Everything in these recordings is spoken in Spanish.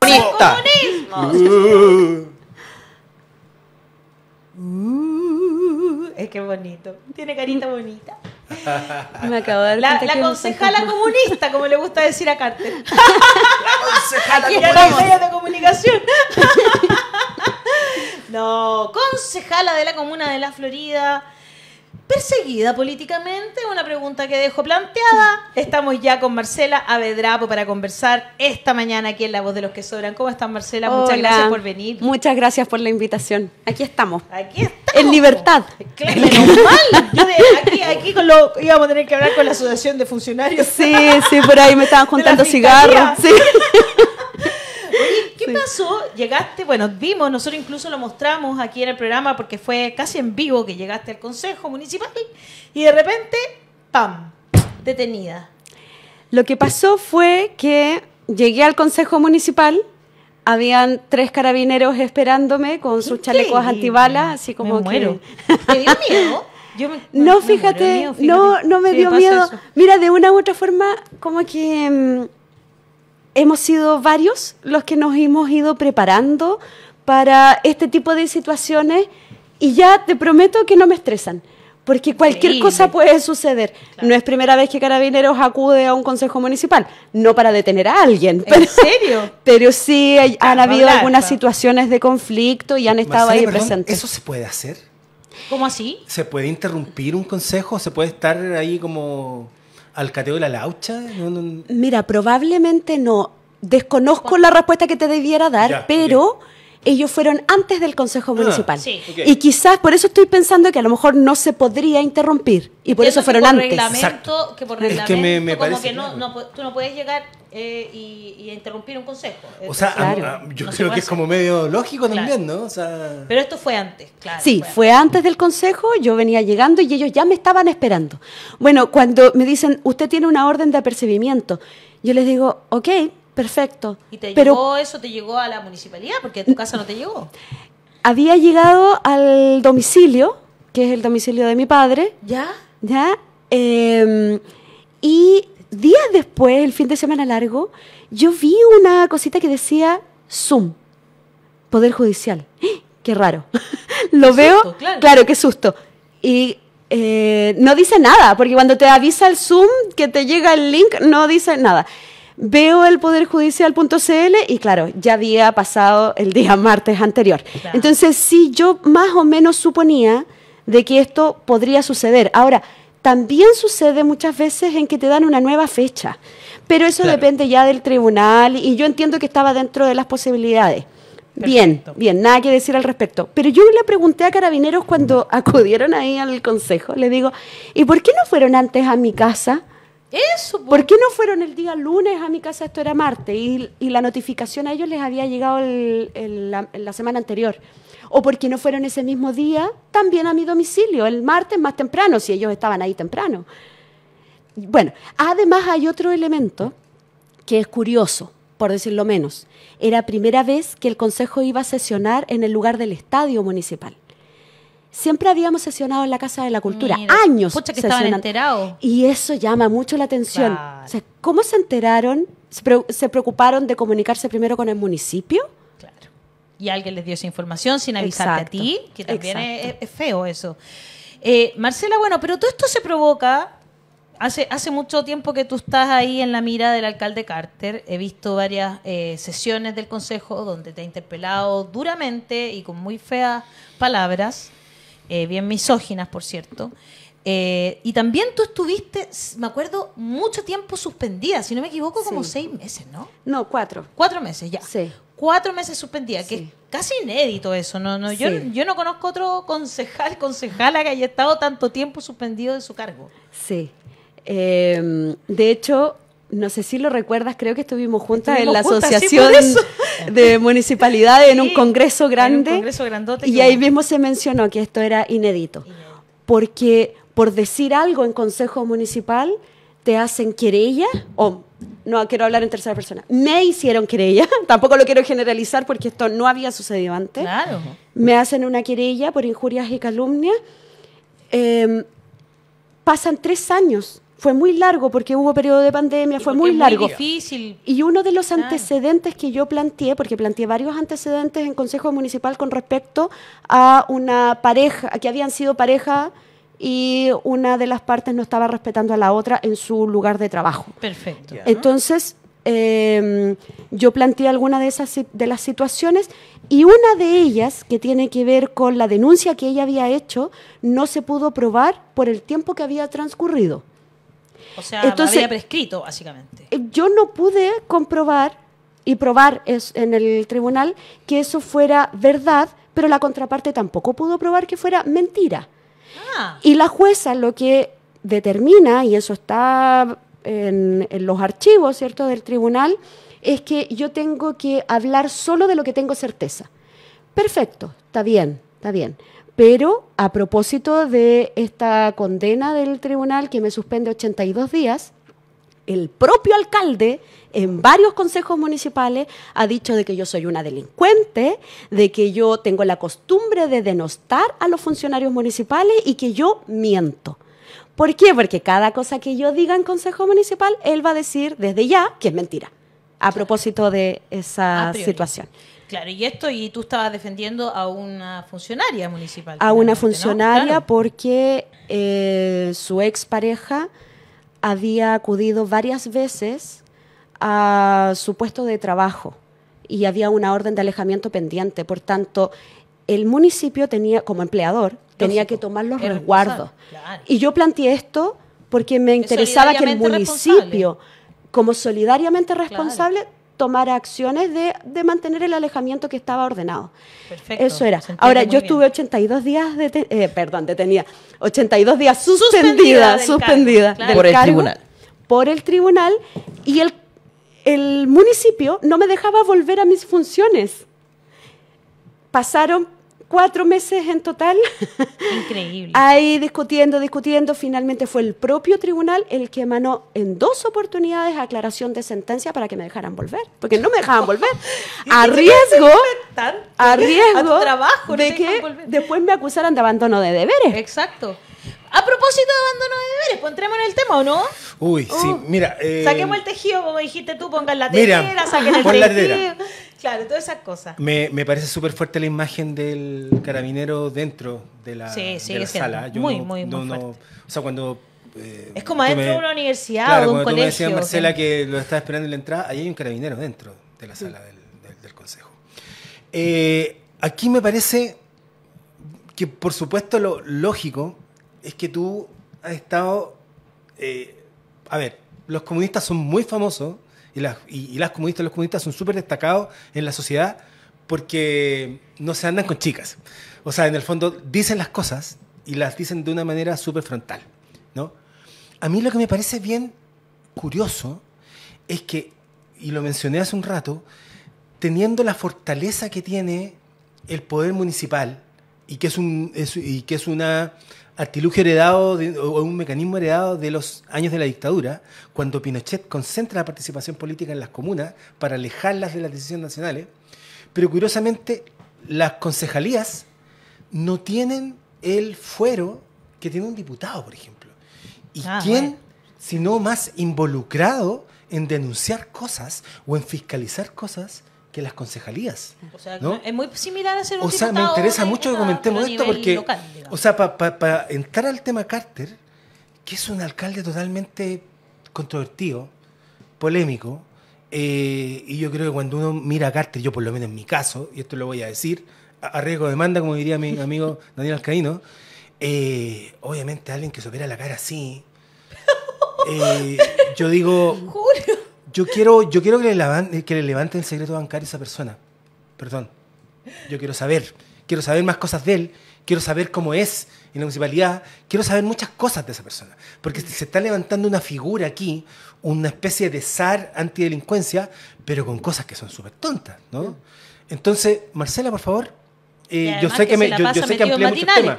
¡Comunista! es que bonito. Tiene carita bonita. Me de la, concejala comunista, como le gusta decir a Carter. la concejala comunista. de comunicación. no, concejala de la comuna de La Florida perseguida políticamente? Una pregunta que dejo planteada. Estamos ya con Marcela Avedrapo para conversar esta mañana aquí en La Voz de los que Sobran. ¿Cómo estás, Marcela? Muchas gracias por venir. Muchas gracias por la invitación. Aquí estamos. Aquí estamos. En libertad. Claro, normal aquí, íbamos a tener que hablar con la Asociación de Funcionarios. Sí, sí, por ahí me estaban juntando cigarros. ¿Qué pasó? Llegaste, bueno, vimos, nosotros incluso lo mostramos aquí en el programa porque fue casi en vivo que llegaste al Consejo Municipal y de repente, ¡pam!, detenida. Lo que pasó fue que llegué al Consejo Municipal, habían tres carabineros esperándome con sus chalecos antibalas, así como que... ¿Te dio miedo? no, fíjate, no, no me dio miedo. Mira, de una u otra forma, como que mm, hemos sido varios los que nos hemos ido preparando para este tipo de situaciones y ya te prometo que no me estresan. Porque cualquier cosa puede suceder. No es primera vez que Carabineros acude a un consejo municipal, no para detener a alguien. ¿En serio? Pero sí ah, han habido algunas situaciones de conflicto y han estado ahí presentes. ¿Eso se puede hacer? ¿Cómo así? ¿Se puede interrumpir un consejo? ¿Se puede estar ahí como al cateo de la laucha? Mira, probablemente no. Desconozco la respuesta que te debiera dar, pero ellos fueron antes del Consejo ah, Municipal. Y quizás por eso estoy pensando que a lo mejor no se podría interrumpir. Y por eso, fueron antes. que por como que no, tú no puedes llegar eh, y, interrumpir un consejo. O sea, ah, yo creo que es como medio lógico también, ¿no? Pero esto fue antes, claro. Sí, fue, antes. del consejo, yo venía llegando y ellos ya me estaban esperando. Bueno, cuando me dicen, usted tiene una orden de apercibimiento, yo les digo, ok, perfecto. te pero eso? ¿Te llegó a la municipalidad? Porque tu casa no te llegó. Había llegado al domicilio, que es el domicilio de mi padre. ¿Ya? ¿Ya? Em, y días después, el fin de semana largo, yo vi una cosita que decía Zoom, Poder Judicial. ¡Ah! Qué raro. Lo veo. claro. claro, qué susto. Y eh, no dice nada, porque cuando te avisa el Zoom que te llega el link, no dice nada veo el Poder poderjudicial.cl y claro, ya había pasado el día martes anterior. Entonces, sí, yo más o menos suponía de que esto podría suceder. Ahora, también sucede muchas veces en que te dan una nueva fecha, pero eso depende ya del tribunal y yo entiendo que estaba dentro de las posibilidades. Bien, bien, nada que decir al respecto. Pero yo le pregunté a carabineros cuando acudieron ahí al consejo, le digo, ¿y por qué no fueron antes a mi casa? Eso. Pues. Por... qué no fueron el día lunes a mi casa? Esto era martes y, la notificación a ellos les había llegado la, semana anterior. O por qué no fueron ese mismo día también a mi domicilio, el martes más temprano, si ellos estaban ahí temprano. Bueno, además hay otro elemento que es curioso, por decirlo menos. Era primera vez que el Consejo iba a sesionar en el lugar del estadio municipal siempre habíamos sesionado en la Casa de la Cultura, años. que estaban enterados. Y eso llama mucho la atención. ¿cómo se enteraron? ¿Se, preocuparon de comunicarse primero con el municipio? Claro. Y alguien les dio esa información sin avisarte a ti, que también es, feo eso. Eh, Marcela, bueno, pero todo esto se provoca. Hace, hace mucho tiempo que tú estás ahí en la mira del alcalde Carter. He visto varias eh, sesiones del Consejo donde te ha interpelado duramente y con muy feas palabras eh, bien misóginas, por cierto. Eh, y también tú estuviste, me acuerdo, mucho tiempo suspendida, si no me equivoco, como seis meses, ¿no? No, cuatro. Cuatro meses, ya. Sí. Cuatro meses suspendida, que es casi inédito eso. No, no, yo, yo no conozco otro concejal, concejala que haya estado tanto tiempo suspendido de su cargo. Sí. Em, de hecho, no sé si lo recuerdas, creo que estuvimos juntas en la Asociación de Municipalidades en un congreso grande. y ahí mismo se mencionó que esto era inédito. Porque por decir algo en consejo municipal te hacen querella o no quiero hablar en tercera persona. Me hicieron querella, tampoco lo quiero generalizar porque esto no había sucedido antes. Me hacen una querella por injurias y calumnias. Em, pasan tres años fue muy largo porque hubo periodo de pandemia, fue muy, largo. difícil. Y uno de los antecedentes que yo planteé, porque planteé varios antecedentes en Consejo Municipal con respecto a una pareja, que habían sido pareja y una de las partes no estaba respetando a la otra en su lugar de trabajo. Perfecto. Entonces, em, yo planteé alguna de esas de las situaciones y una de ellas, que tiene que ver con la denuncia que ella había hecho, no se pudo probar por el tiempo que había transcurrido. O sea, Entonces, había prescrito, básicamente. Eh, yo no pude comprobar y probar en el tribunal que eso fuera verdad, pero la contraparte tampoco pudo probar que fuera mentira. Ah. Y la jueza lo que determina, y eso está en, en los archivos, ¿cierto?, del tribunal, es que yo tengo que hablar solo de lo que tengo certeza. Perfecto, está bien, está bien. Pero a propósito de esta condena del tribunal que me suspende 82 días, el propio alcalde en varios consejos municipales ha dicho de que yo soy una delincuente, de que yo tengo la costumbre de denostar a los funcionarios municipales y que yo miento. ¿Por qué? Porque cada cosa que yo diga en consejo municipal, él va a decir desde ya que es mentira, a propósito de esa situación. Claro, y esto, y tú estabas defendiendo a una funcionaria municipal. A una funcionaria porque eh, su expareja había acudido varias veces a su puesto de trabajo y había una orden de alejamiento pendiente. Por tanto, el municipio tenía, como empleador, tenía que tomar los resguardos. Y yo planteé esto porque me interesaba que el municipio, como solidariamente responsable, tomar acciones de, de, mantener el alejamiento que estaba ordenado. Perfecto, Eso era. Ahora, yo estuve 82 días de eh, perdón, detenida, 82 días suspendida, suspendida, por el tribunal. Por el tribunal y el, el municipio no me dejaba volver a mis funciones. Pasaron cuatro meses en total. Increíble. Ahí discutiendo, discutiendo. Finalmente fue el propio tribunal el que emanó en dos oportunidades aclaración de sentencia para que me dejaran volver. Porque no me dejaban volver. a riesgo. A riesgo. de que después me acusaran de abandono de deberes. Exacto. A propósito de abandono de deberes, pondremos pues, en el tema, ¿o no? Uy, sí, uh. mira. Eh, saquemos el tejido, como dijiste tú, pongan la tetera, saquen el tejido. Claro, todas esas cosas. Me, parece súper fuerte la imagen del carabinero dentro de la, sí, sí, de muy, muy, fuerte. o sea, cuando eh, es como adentro de una universidad o de un colegio. me Marcela, que lo estaba esperando en la entrada, ahí hay un carabinero dentro de la sala del, consejo. Eh, aquí me parece que, por supuesto, lo lógico es que tú has estado. Eh, a ver, los comunistas son muy famosos y las, comunistas, los comunistas son súper destacados en la sociedad porque no se andan con chicas. O sea, en el fondo dicen las cosas y las dicen de una manera súper frontal, ¿no? A mí lo que me parece bien curioso es que, y lo mencioné hace un rato, teniendo la fortaleza que tiene el poder municipal y que es, un, y que es una artilugio heredado de, o un mecanismo heredado de los años de la dictadura, cuando Pinochet concentra la participación política en las comunas para alejarlas de las decisiones nacionales, pero curiosamente las concejalías no tienen el fuero que tiene un diputado, por ejemplo. ¿Y ah, quién, si no más involucrado en denunciar cosas o en fiscalizar cosas que las concejalías. O sea, es muy similar a ser un O sea, me interesa mucho que comentemos esto porque, o sea, para entrar al tema Carter, que es un alcalde totalmente controvertido, polémico, eh, y yo creo que cuando uno mira a Carter, yo por lo menos en mi caso, y esto lo voy a decir, a, riesgo de demanda, como diría mi amigo Daniel Alcaíno, eh, obviamente alguien que se opera la cara así, eh, yo digo, yo quiero, yo quiero que, le levanten, eh, que le el secreto bancario a esa persona. Perdón. Yo quiero saber. Quiero saber más cosas de él. Quiero saber cómo es en la municipalidad. Quiero saber muchas cosas de esa persona. Porque se está levantando una figura aquí, una especie de zar antidelincuencia, pero con cosas que son súper tontas, ¿no? Entonces, Marcela, por favor. Eh, yo sé que, me, yo, el tema.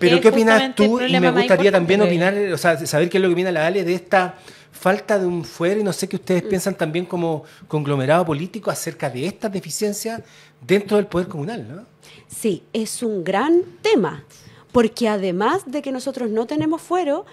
pero ¿qué opinas tú? Y me gustaría también opinar, o sea, saber qué es lo que opina la Ale de esta falta de un fuero y no sé qué ustedes mm. piensan también como conglomerado político acerca de estas deficiencias dentro del poder comunal, ¿no? Sí, es un gran tema, porque además de que nosotros no tenemos fuero,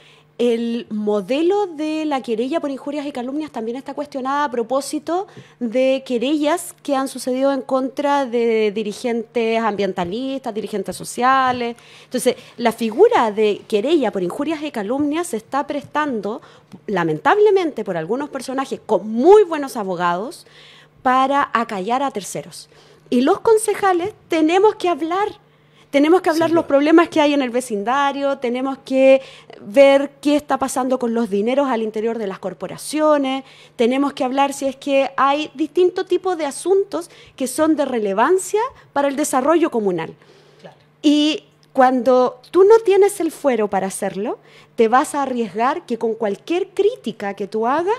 el modelo de la querella por injurias y calumnias también está cuestionada a propósito de querellas que han sucedido en contra de dirigentes ambientalistas, dirigentes sociales. Entonces, la figura de querella por injurias y calumnias se está prestando, lamentablemente, por algunos personajes con muy buenos abogados para acallar a terceros. Y los concejales tenemos que hablar tenemos que hablar los problemas que hay en el vecindario, tenemos que ver qué está pasando con los dineros al interior de las corporaciones, tenemos que hablar si es que hay distinto tipo de asuntos que son de relevancia para el desarrollo comunal. Y cuando tú no tienes el fuero para hacerlo, te vas a arriesgar que con cualquier crítica que tú hagas,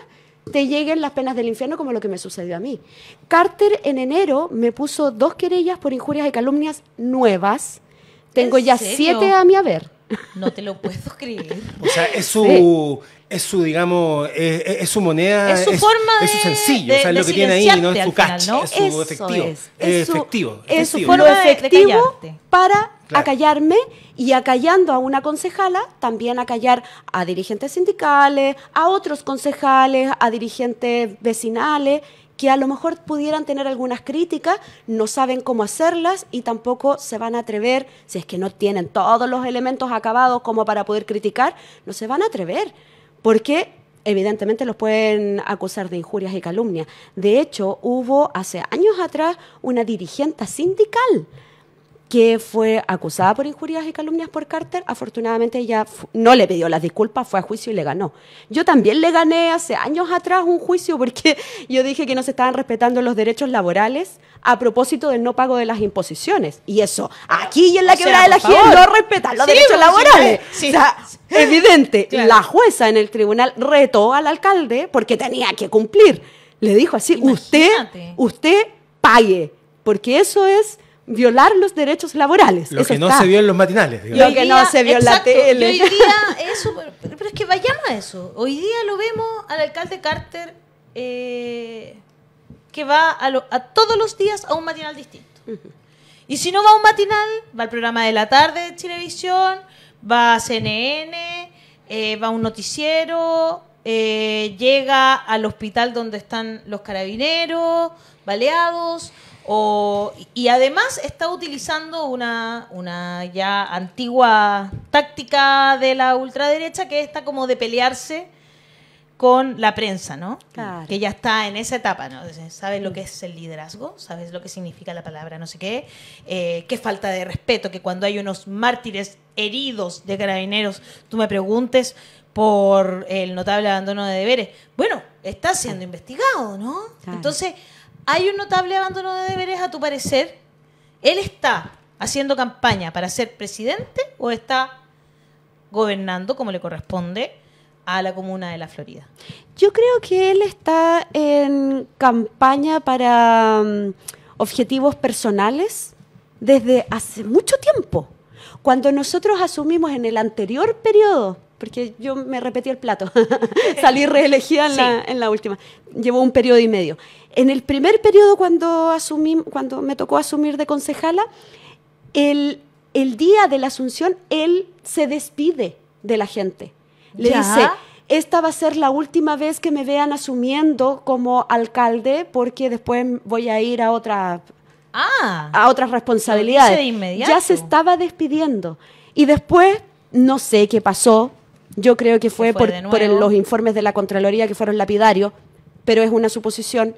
te lleguen las penas del infierno como lo que me sucedió a mí. Carter en enero me puso dos querellas por injurias y calumnias nuevas. Tengo ya siete a mi haber. No te lo puedo creer. O sea, es su, es su digamos, es, su moneda. Es su forma de. Es su sencillo, o sea, lo que tiene ahí, ¿no? Es su cash, es su efectivo. Es, efectivo. su, efectivo, forma efectivo para a callarme y acallando a una concejala, también a callar a dirigentes sindicales, a otros concejales, a dirigentes vecinales que a lo mejor pudieran tener algunas críticas, no saben cómo hacerlas y tampoco se van a atrever, si es que no tienen todos los elementos acabados como para poder criticar, no se van a atrever, porque evidentemente los pueden acusar de injurias y calumnias. De hecho, hubo hace años atrás una dirigente sindical que fue acusada por injurias y calumnias por Carter, afortunadamente ella no le pidió las disculpas, fue a juicio y le ganó. Yo también le gané hace años atrás un juicio porque yo dije que no se estaban respetando los derechos laborales a propósito del no pago de las imposiciones. Y eso, aquí y en la quebrada de la gente no respetan los derechos pues, laborales. O sea, evidente, la jueza en el tribunal retó al alcalde porque tenía que cumplir. Le dijo así, usted, usted pague, porque eso es violar los derechos laborales. Lo que no se vio en los matinales. Lo que no se vio en la tele. pero, es que vayamos a eso. Hoy día lo vemos al alcalde Carter eh, que va a, todos los días a un matinal distinto. Y si no va a un matinal, va al programa de la tarde de televisión, va a CNN, eh, va a un noticiero, eh, llega al hospital donde están los carabineros, baleados y además está utilizando una, una ya antigua táctica de la ultraderecha que está como de pelearse con la prensa, ¿no? Que ya está en esa etapa, ¿no? Sabes lo que es el liderazgo, sabes lo que significa la palabra, no sé qué, eh, qué falta de respeto, que cuando hay unos mártires heridos de carabineros, tú me preguntes por el notable abandono de deberes. Bueno, está siendo investigado, ¿no? Entonces, ¿Hay un notable abandono de deberes a tu parecer? ¿Él está haciendo campaña para ser presidente o está gobernando como le corresponde a la comuna de La Florida? Yo creo que él está en campaña para mm, objetivos personales desde hace mucho tiempo. Cuando nosotros asumimos en el anterior periodo porque yo me repetí el plato. Salí reelegida en, la, última. Llevó un periodo y medio. En el primer periodo, cuando, asumí, cuando me tocó asumir de concejala, el, el día de la asunción, él se despide de la gente. Le dice, esta va a ser la última vez que me vean asumiendo como alcalde porque después voy a ir a otra ah. a otras responsabilidades. ya se estaba despidiendo y después no sé qué pasó, yo creo que fue, por, por los informes de la Contraloría que fueron lapidarios, pero es una suposición.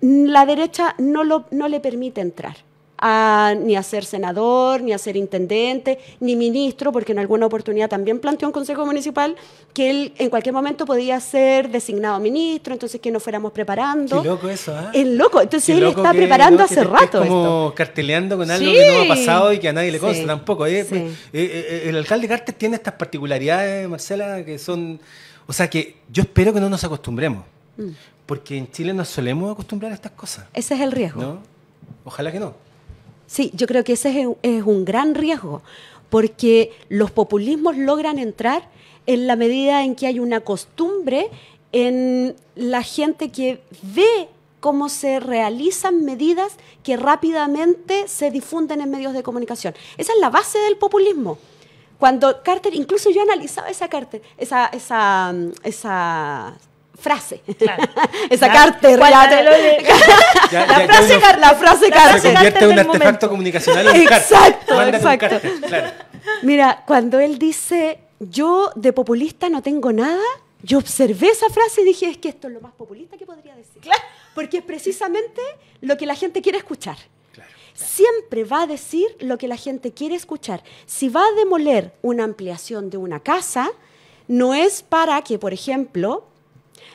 La derecha no, lo, no le permite entrar a, ni a ser senador, ni a ser intendente, ni ministro, porque en alguna oportunidad también planteó un consejo municipal que él en cualquier momento podía ser designado ministro, entonces que no fuéramos preparando. Qué loco eso, ¿ah? Es loco, entonces él está preparando hace rato. como carteleando con algo que no ha pasado y que a nadie le consta tampoco. Pues, eh, eh, eh, el alcalde Cartes tiene estas particularidades, Marcela, que son. O sea que yo espero que no nos acostumbremos. Mm. Porque en Chile nos solemos acostumbrar a estas cosas. Ese es el riesgo. Ojalá que no. Sí, yo creo que ese es, un gran riesgo, porque los populismos logran entrar en la medida en que hay una costumbre en la gente que ve cómo se realizan medidas que rápidamente se difunden en medios de comunicación. Esa es la base del populismo. Cuando Carter, incluso yo analizaba esa Carter, esa, esa, esa frase. Esa carta La, frase carta. La frase Se convierte en un artefacto comunicacional. exacto, exacto. Mira, cuando él dice, yo de populista no tengo nada, yo observé esa frase y dije, es que esto es lo más populista que podría decir. Porque es precisamente lo que la gente quiere escuchar. Siempre va a decir lo que la gente quiere escuchar. Si va a demoler una ampliación de una casa, no es para que, por ejemplo,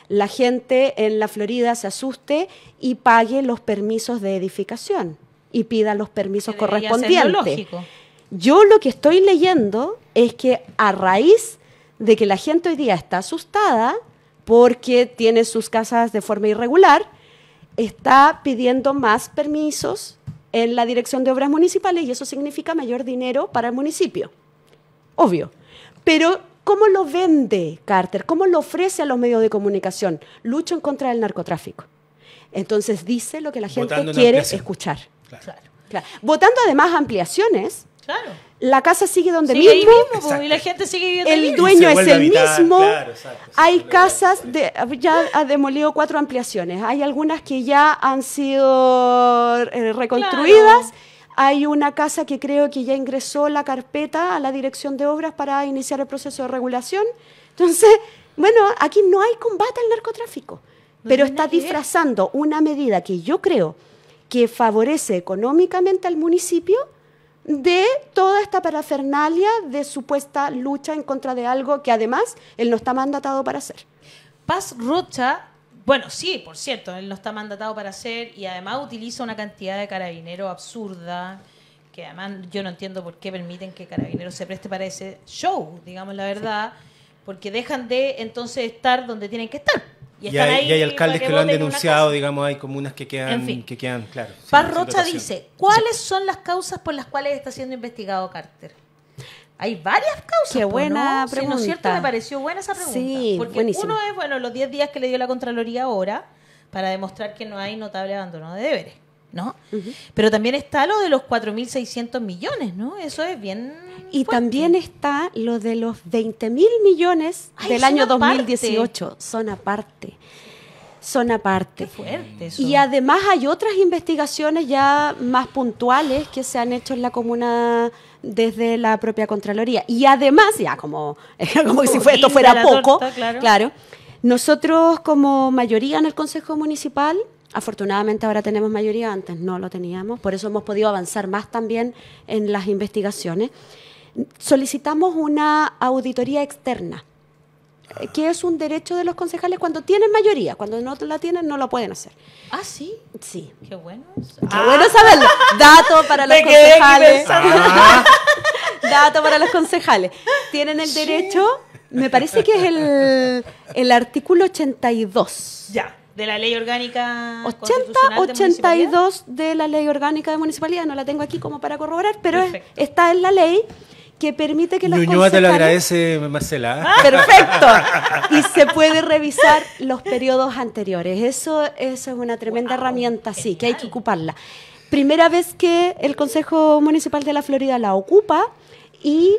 la gente en la Florida se asuste y pague los permisos de edificación y pida los permisos correspondientes. Yo lo que estoy leyendo es que a raíz de que la gente hoy día está asustada porque tiene sus casas de forma irregular, está pidiendo más permisos en la Dirección de Obras Municipales y eso significa mayor dinero para el municipio. Obvio. Pero ¿Cómo lo vende Carter? ¿Cómo lo ofrece a los medios de comunicación? Lucho en contra del narcotráfico. Entonces dice lo que la gente quiere escuchar. Votando además ampliaciones. Claro. La casa sigue donde sigue mismo. Pues, y la gente sigue El dueño es el mismo. Hay casas, de, ya ha demolido cuatro ampliaciones. Hay algunas que ya han sido eh, reconstruidas. Hay una casa que creo que ya ingresó la carpeta a la dirección de obras para iniciar el proceso de regulación. Entonces, bueno, aquí no hay combate al narcotráfico, pero está disfrazando una medida que yo creo que favorece económicamente al municipio de toda esta parafernalia de supuesta lucha en contra de algo que además él no está mandatado para hacer. Paz Rocha bueno, sí, por cierto, él no está mandatado para hacer y además utiliza una cantidad de carabineros absurda, que además yo no entiendo por qué permiten que carabineros se preste para ese show, digamos la verdad, porque dejan de entonces estar donde tienen que estar. Y, hay, alcaldes que, lo han denunciado, digamos, hay comunas que quedan, que quedan claro. Paz dice, ¿cuáles son las causas por las cuales está siendo investigado Carter? Hay varias causas. Qué buena ¿no? pregunta. ¿no es cierto? Me pareció buena esa pregunta. Sí, porque uno es, bueno, los 10 días que le dio la Contraloría ahora para demostrar que no hay notable abandono de deberes, ¿no? Pero también está lo de los 4.600 millones, ¿no? Eso es bien. Y también está lo de los 20.000 millones del año 2018. Son aparte son aparte. Qué fuerte eso. Y además hay otras investigaciones ya más puntuales que se han hecho en la comuna desde la propia Contraloría. Y además, ya como, como si esto fuera poco, claro, nosotros como mayoría en el Consejo Municipal, Afortunadamente ahora tenemos mayoría, antes no lo teníamos, por eso hemos podido avanzar más también en las investigaciones. Solicitamos una auditoría externa que es un derecho de los concejales cuando tienen mayoría. Cuando no la tienen, no lo pueden hacer. Ah, sí. Sí. Qué bueno. Ah. bueno saberlo. Dato para los concejales. Dato para los concejales. Tienen el derecho, me parece que es el, artículo 82. Ya. De la ley orgánica. 80, 82 de, la ley orgánica de municipalidad. No la tengo aquí como para corroborar, pero está en la ley que permite que te lo agradece, Marcela. Perfecto. Y se puede revisar los periodos anteriores. Eso, es una tremenda herramienta, sí, que hay que ocuparla. Primera vez que el Consejo Municipal de la Florida la ocupa y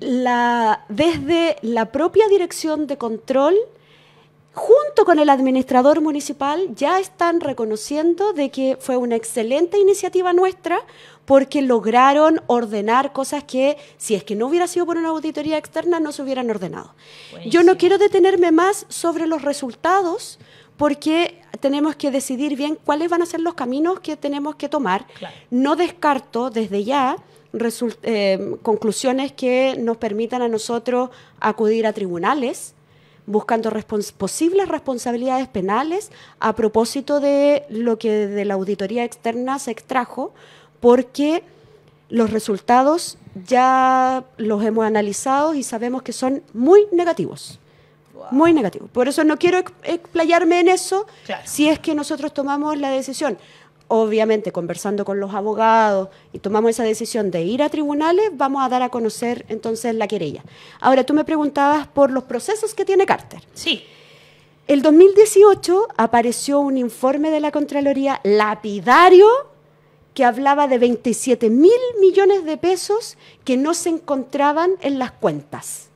la, desde la propia dirección de control, junto con el administrador municipal, ya están reconociendo de que fue una excelente iniciativa nuestra porque lograron ordenar cosas que, si es que no hubiera sido por una auditoría externa, no se hubieran ordenado. Yo no quiero detenerme más sobre los resultados, porque tenemos que decidir bien cuáles van a ser los caminos que tenemos que tomar. No descarto desde ya eh, conclusiones que nos permitan a nosotros acudir a tribunales buscando posibles responsabilidades penales a propósito de lo que de la auditoría externa se extrajo porque los resultados ya los hemos analizado y sabemos que son muy negativos. Muy negativos. Por eso no quiero explayarme en eso si es que nosotros tomamos la decisión. Obviamente, conversando con los abogados y tomamos esa decisión de ir a tribunales, vamos a dar a conocer entonces la querella. Ahora, tú me preguntabas por los procesos que tiene Carter. Sí. El 2018 apareció un informe de la Contraloría lapidario que hablaba de 27 mil millones de pesos que no se encontraban en las cuentas.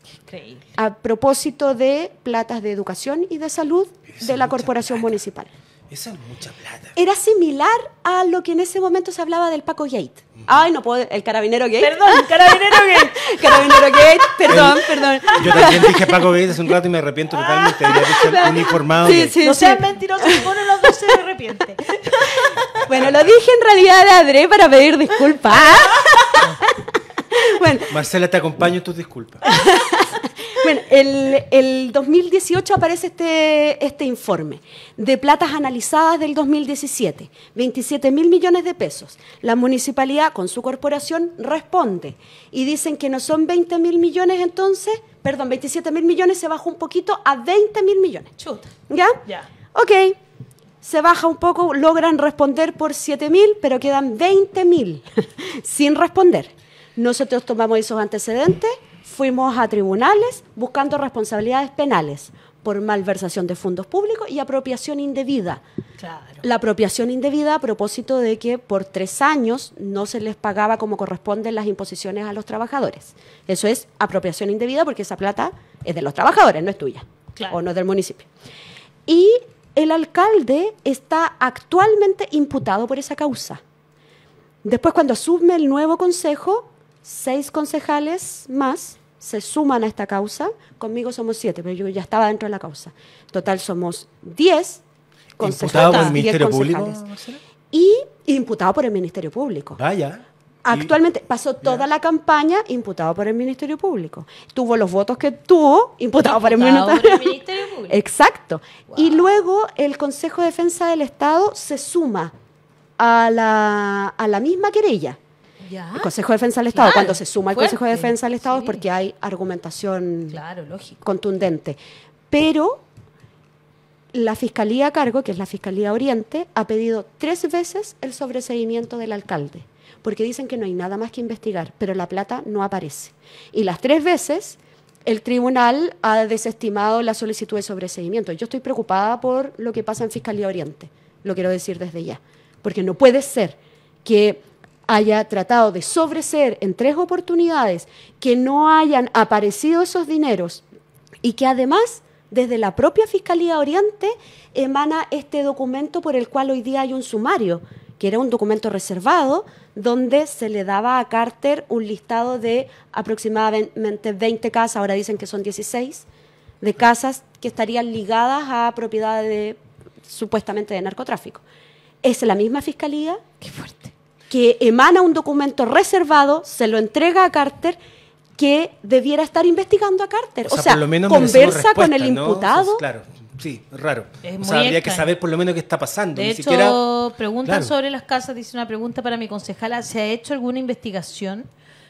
A propósito de platas de educación y de salud de la corporación municipal. Esa es mucha plata. Era similar a lo que en ese momento se hablaba del Paco Gate. Ay, no puedo. El carabinero Gate. Perdón, carabinero Gate. carabinero Gate, perdón, perdón. Yo también dije Paco Gate hace un rato y me arrepiento totalmente. Había dicho informado Sí, sí, no sí. sean mentirosos, los dos se arrepiente. bueno, lo dije en realidad de Adré para pedir disculpas. bueno. Marcela, te acompaño tus disculpas. Bueno, el, 2018 aparece este, este informe de platas analizadas del 2017, 27 mil millones de pesos. La municipalidad con su corporación responde y dicen que no son 20 mil millones entonces, perdón, 27 mil millones se baja un poquito a 20 mil millones. Chuta. ¿Ya? Ya. Ok se baja un poco, logran responder por 7 mil, pero quedan 20.000 sin responder. Nosotros tomamos esos antecedentes, fuimos a tribunales buscando responsabilidades penales por malversación de fondos públicos y apropiación indebida. La apropiación indebida a propósito de que por tres años no se les pagaba como corresponden las imposiciones a los trabajadores. Eso es apropiación indebida porque esa plata es de los trabajadores, no es tuya o no es del municipio. Y el alcalde está actualmente imputado por esa causa. Después, cuando asume el nuevo consejo, seis concejales más se suman a esta causa. Conmigo somos siete, pero yo ya estaba dentro de la causa. Total somos diez concejales. por el Ministerio Público? Y imputado por el Ministerio Público. Vaya. Actualmente pasó toda la campaña imputado por el Ministerio Público. Tuvo los votos que tuvo, imputado, por, el Ministerio Público. Exacto. Y luego el Consejo de Defensa del Estado se suma a la, a la misma querella. El Consejo de Defensa del Estado, cuando se suma el Consejo de Defensa del Estado es porque hay argumentación contundente. Pero la Fiscalía a cargo, que es la Fiscalía Oriente, ha pedido tres veces el sobreseimiento del alcalde, porque dicen que no hay nada más que investigar, pero la plata no aparece. Y las tres veces el tribunal ha desestimado la solicitud de sobreseimiento. Yo estoy preocupada por lo que pasa en Fiscalía Oriente, lo quiero decir desde ya, porque no puede ser que haya tratado de sobreser en tres oportunidades, que no hayan aparecido esos dineros y que además desde la propia Fiscalía Oriente emana este documento por el cual hoy día hay un sumario, que era un documento reservado donde se le daba a Carter un listado de aproximadamente 20 casas, ahora dicen que son 16, de casas que estarían ligadas a propiedades de, supuestamente de narcotráfico. Es la misma Fiscalía, qué fuerte, que emana un documento reservado, se lo entrega a Carter que debiera estar investigando a Carter. O sea, conversa con el imputado. Claro, sí, raro. Es o habría que saber por lo menos qué está pasando. De Ni hecho, sobre las casas, dice una pregunta para mi concejala, ¿se ha hecho alguna investigación?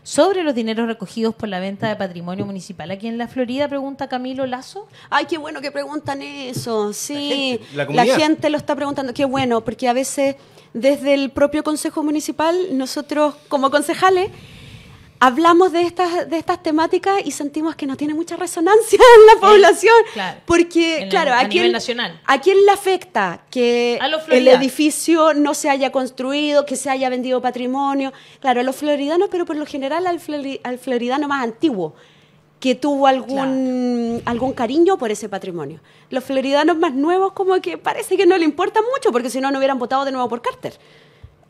sobre los dineros recogidos por la venta de patrimonio municipal. Aquí en la Florida pregunta Camilo Lazo. Ay, qué bueno que preguntan eso. Sí, la gente lo está preguntando. Qué bueno, porque a veces desde el propio Consejo Municipal, nosotros como concejales, hablamos de estas, de estas temáticas y sentimos que no tiene mucha resonancia en la población. Porque, claro, a, quién, ¿a quién le afecta que el edificio no se haya construido, que se haya vendido patrimonio? Claro, a los floridanos, pero por lo general al, al floridano más antiguo, que tuvo algún, algún cariño por ese patrimonio. Los floridanos más nuevos como que parece que no le importa mucho, porque si no, no hubieran votado de nuevo por Carter.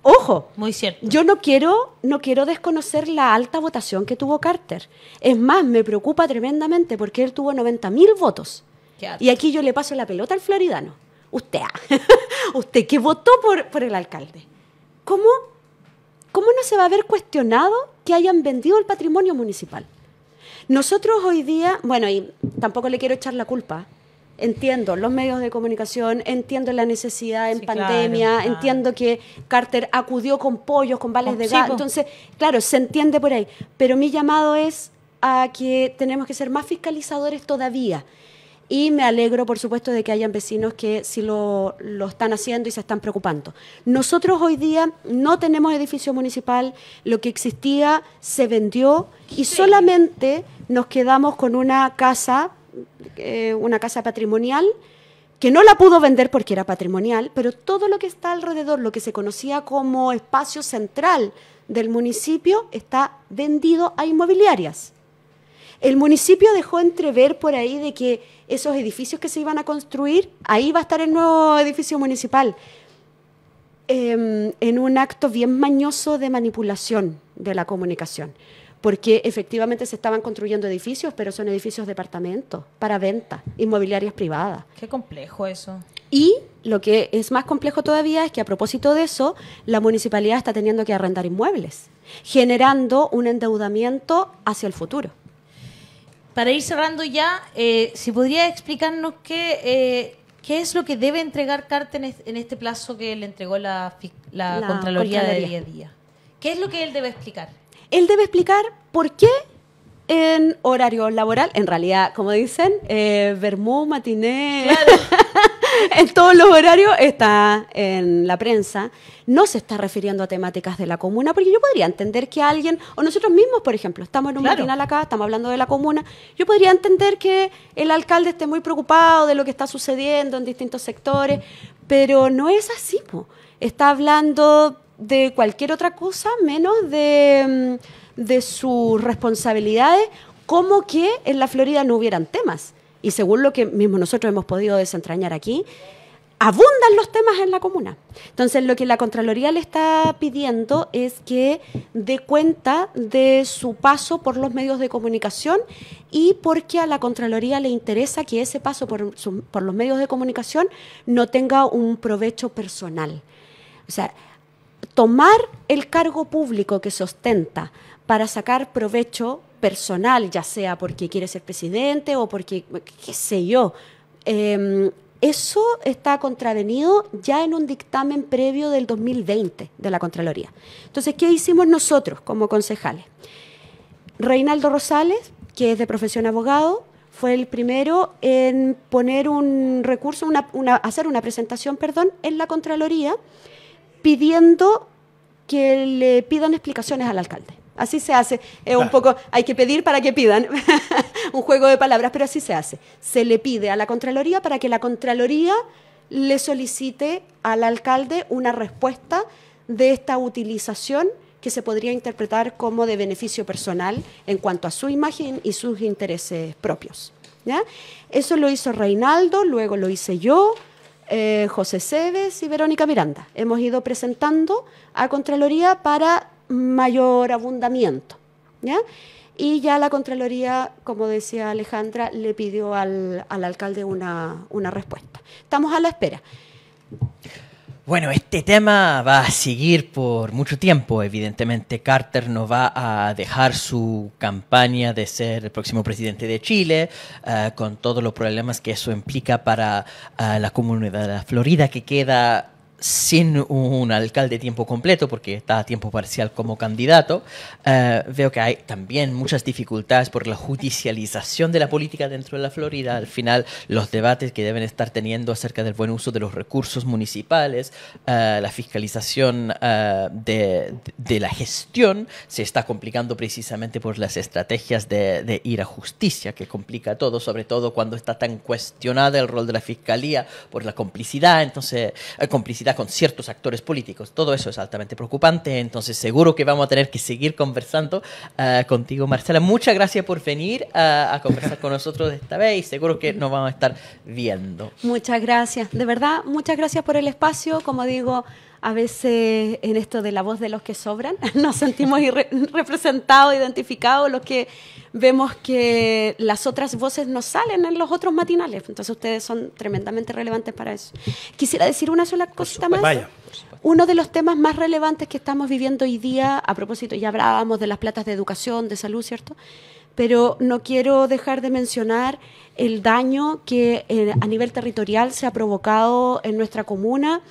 Ojo, muy cierto. Yo no quiero, no quiero desconocer la alta votación que tuvo Carter. Es más, me preocupa tremendamente porque él tuvo 90.000 votos. Y aquí yo le paso la pelota al floridano. Usted, usted que votó por, por el alcalde. ¿Cómo, ¿Cómo no se va a ver cuestionado que hayan vendido el patrimonio municipal? Nosotros hoy día, bueno, y tampoco le quiero echar la culpa, entiendo los medios de comunicación, entiendo la necesidad en pandemia, entiendo que Carter acudió con pollos, con vales de gas. Entonces, claro, se entiende por ahí. Pero mi llamado es a que tenemos que ser más fiscalizadores todavía y me alegro, por supuesto, de que hayan vecinos que sí lo, están haciendo y se están preocupando. Nosotros hoy día no tenemos edificio municipal, lo que existía se vendió y solamente nos quedamos con una casa, eh, una casa patrimonial que no la pudo vender porque era patrimonial, pero todo lo que está alrededor, lo que se conocía como espacio central del municipio, está vendido a inmobiliarias. El municipio dejó entrever por ahí de que esos edificios que se iban a construir, ahí va a estar el nuevo edificio municipal, em, en un acto bien mañoso de manipulación de la comunicación, porque efectivamente se estaban construyendo edificios, pero son edificios departamentos para venta, inmobiliarias privadas. Qué complejo eso. Y lo que es más complejo todavía es que a propósito de eso, la municipalidad está teniendo que arrendar inmuebles, generando un endeudamiento hacia el futuro para ir cerrando ya, eh, si podría explicarnos qué, eh, qué es lo que debe entregar Carten en este plazo que le entregó la, la, Contraloría, de día a día. ¿Qué es lo que él debe explicar? Él debe explicar por qué en horario laboral, en realidad, como dicen, eh, vermú, matiné. en todos los horarios, está en la prensa, no se está refiriendo a temáticas de la comuna, porque yo podría entender que alguien, o nosotros mismos, por ejemplo, estamos en un matinal acá, estamos hablando de la comuna, yo podría entender que el alcalde esté muy preocupado de lo que está sucediendo en distintos sectores, pero no es así, está hablando de cualquier otra cosa menos mm, de sus responsabilidades como que en la Florida no hubieran temas y según lo que mismo nosotros hemos podido desentrañar aquí, abundan los temas en la comuna. Entonces, lo que la Contraloría le está pidiendo es que dé cuenta de su paso por los medios de comunicación y porque a la Contraloría le interesa que ese paso por, por los medios de comunicación no tenga un provecho personal. O sea, tomar el cargo público que se ostenta para sacar provecho personal, ya sea porque quiere ser presidente o porque, qué sé yo. Em, eso está contravenido ya en un dictamen previo del 2020 de la Contraloría. Entonces, ¿qué hicimos nosotros como concejales? Reinaldo Rosales, que es de profesión abogado, fue el primero en poner un recurso, hacer una presentación, perdón, en la Contraloría pidiendo que le pidan explicaciones al alcalde. Así se hace. Es un poco, hay que pedir para que pidan, un juego de palabras, pero así se hace. Se le pide a la Contraloría para que la Contraloría le solicite al alcalde una respuesta de esta utilización que se podría interpretar como de beneficio personal en cuanto a su imagen y sus intereses propios. Eso lo hizo Reinaldo, luego lo hice yo, eh, José Cebes y Verónica Miranda. Hemos ido presentando a Contraloría para mayor abundamiento. Y ya la Contraloría, como decía Alejandra, le pidió al, alcalde una, respuesta. Estamos a la espera. Bueno, este tema va a seguir por mucho tiempo. Evidentemente, Carter no va a dejar su campaña de ser el próximo presidente de Chile, eh, con todos los problemas que eso implica para eh, la comunidad de la Florida, que queda sin un alcalde tiempo completo, porque está a tiempo parcial como candidato, eh, veo que hay también muchas dificultades por la judicialización de la política dentro de la Florida. Al final, los debates que deben estar teniendo acerca del buen uso de los recursos municipales, eh, la fiscalización eh, de, la gestión, se está complicando precisamente por las estrategias de, de ir a justicia, que complica todo, sobre todo cuando está tan cuestionada el rol de la fiscalía por la complicidad, entonces, complicidad con ciertos actores políticos. Todo eso es altamente preocupante, entonces seguro que vamos a tener que seguir conversando ah, contigo, Marcela. Muchas gracias por venir ah, a conversar con nosotros esta vez y seguro que nos vamos a estar viendo. Muchas gracias, de verdad, muchas gracias por el espacio. Como digo, a veces en esto de la voz de los que sobran, nos sentimos representados, identificados, los que vemos que las otras voces no salen en los otros matinales. Entonces ustedes son tremendamente relevantes para eso. Quisiera decir una sola cosita más. Uno de los temas más relevantes que estamos viviendo hoy día, a propósito, ya hablábamos de las platas de educación, de salud, ¿cierto? Pero no quiero dejar de mencionar el daño que eh, a nivel territorial se ha provocado en nuestra comuna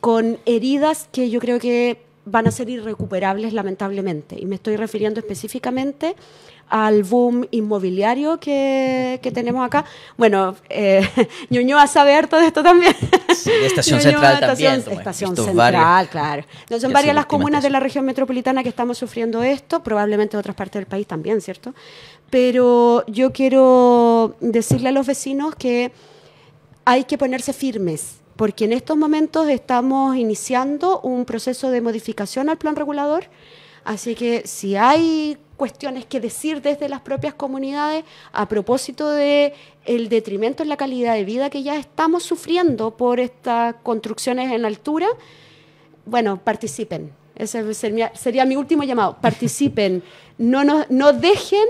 con heridas que yo creo que van a ser irrecuperables lamentablemente. Y me estoy refiriendo específicamente al boom inmobiliario que, tenemos acá. Bueno, eh, Ñuñoa sabe harto de esto también. Sí, Estación Central también. Estación pues, Central, claro. No, son varias las comunas de la región metropolitana que estamos sufriendo esto, probablemente otras partes del país también, ¿cierto? Pero yo quiero decirle a los vecinos que hay que ponerse firmes porque en estos momentos estamos iniciando un proceso de modificación al plan regulador, así que si hay cuestiones que decir desde las propias comunidades a propósito de el detrimento en la calidad de vida que ya estamos sufriendo por estas construcciones en altura, bueno, participen. Ese sería, sería mi último llamado. Participen. No, no, no dejen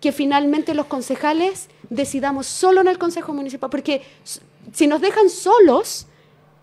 que finalmente los concejales decidamos solo en el Consejo Municipal, porque si nos dejan solos,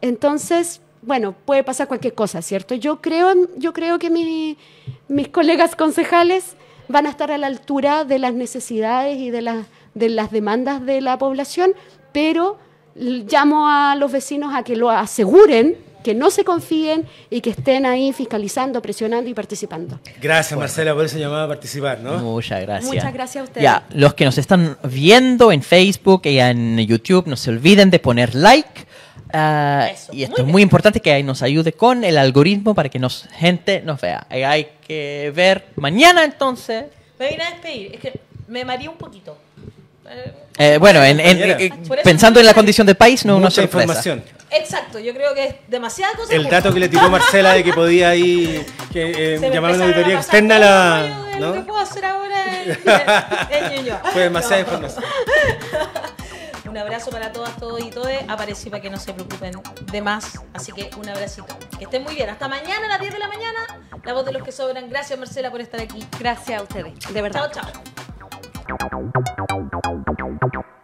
entonces, bueno, puede pasar cualquier cosa, ¿cierto? Yo creo, yo creo que mis colegas concejales van a estar a la altura de las necesidades y de las, de las demandas de la población, pero llamo a los vecinos a que lo aseguren, que no se confíen y que estén ahí fiscalizando, presionando y participando. Gracias, Marcela, por ese llamado a participar, ¿no? Muchas gracias. Muchas gracias a ustedes. Ya, los que nos están viendo en Facebook y en YouTube, no se olviden de poner like Ah, y esto es muy importante que nos ayude con el algoritmo para que nos gente nos vea. Hay que ver mañana entonces. Me vine a despedir, es que me mareé un poquito. Eh, bueno, eh, ah, pensando en la condición del país, no Mucha una sorpresa. información. Exacto, yo creo que es demasiada cosa. El dato que le tiró Marcela de que podía ahí que, eh, llamar a una auditoría externa la. ¿no? ¿Qué puedo hacer ahora Fue demasiada información. Un abrazo para todas, todos y todes. Aparecí para que no se preocupen de más. Así que un abracito. Que estén muy bien. Hasta mañana a las 10 de la mañana. La voz de los que sobran. Gracias, Marcela, por estar aquí. Gracias a ustedes. De verdad. Chao, chao.